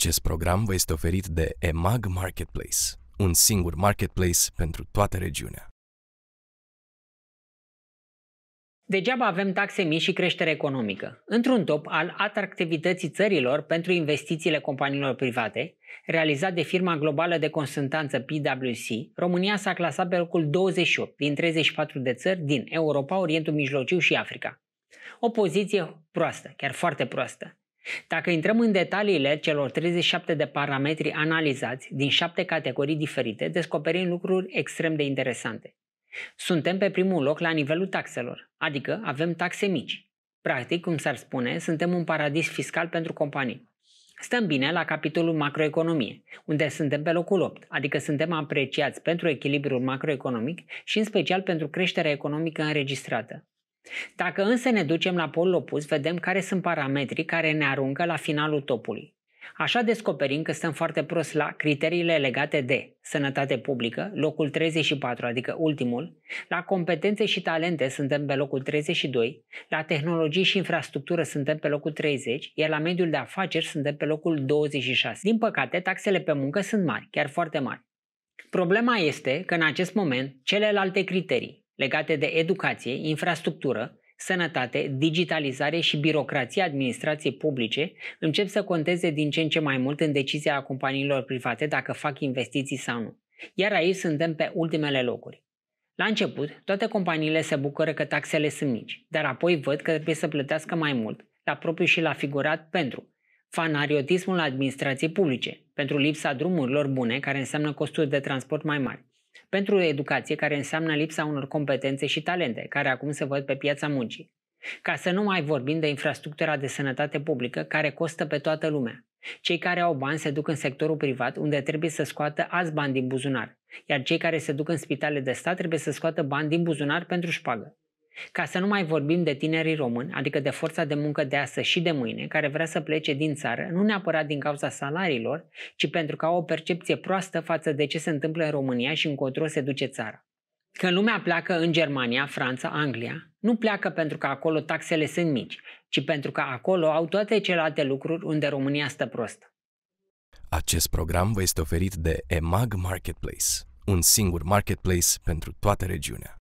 Acest program vă este oferit de EMAG Marketplace, un singur marketplace pentru toată regiunea. Degeaba avem taxe mici și creștere economică. Într-un top al atractivității țărilor pentru investițiile companiilor private, realizat de firma globală de consultanță PwC, România s-a clasat pe locul 28 din 34 de țări din Europa, Orientul Mijlociu și Africa. O poziție proastă, chiar foarte proastă, dacă intrăm în detaliile celor 37 de parametri analizați din 7 categorii diferite, descoperim lucruri extrem de interesante. Suntem pe primul loc la nivelul taxelor, adică avem taxe mici. Practic, cum s-ar spune, suntem un paradis fiscal pentru companii. Stăm bine la capitolul macroeconomie, unde suntem pe locul 8, adică suntem apreciați pentru echilibrul macroeconomic și în special pentru creșterea economică înregistrată. Dacă însă ne ducem la polul opus, vedem care sunt parametrii care ne aruncă la finalul topului. Așa descoperim că stăm foarte prost la criteriile legate de sănătate publică, locul 34, adică ultimul, la competențe și talente suntem pe locul 32, la tehnologii și infrastructură suntem pe locul 30, iar la mediul de afaceri suntem pe locul 26. Din păcate, taxele pe muncă sunt mari, chiar foarte mari. Problema este că în acest moment celelalte criterii, legate de educație, infrastructură, sănătate, digitalizare și birocrație administrației publice încep să conteze din ce în ce mai mult în decizia a companiilor private dacă fac investiții sau nu. Iar aici suntem pe ultimele locuri. La început, toate companiile se bucură că taxele sunt mici, dar apoi văd că trebuie să plătească mai mult, la propriu și la figurat, pentru fanariotismul administrației publice, pentru lipsa drumurilor bune, care înseamnă costuri de transport mai mari, pentru educație, care înseamnă lipsa unor competențe și talente, care acum se văd pe piața muncii. Ca să nu mai vorbim de infrastructura de sănătate publică, care costă pe toată lumea. Cei care au bani se duc în sectorul privat, unde trebuie să scoată alți bani din buzunar, iar cei care se duc în spitale de stat trebuie să scoată bani din buzunar pentru șpagă. Ca să nu mai vorbim de tinerii români, adică de forța de muncă de astăzi și de mâine, care vrea să plece din țară, nu neapărat din cauza salariilor, ci pentru că au o percepție proastă față de ce se întâmplă în România și încotro se duce țara. Când lumea pleacă în Germania, Franța, Anglia, nu pleacă pentru că acolo taxele sunt mici, ci pentru că acolo au toate celelalte lucruri unde România stă prost. Acest program vă este oferit de EMAG Marketplace, un singur marketplace pentru toată regiunea.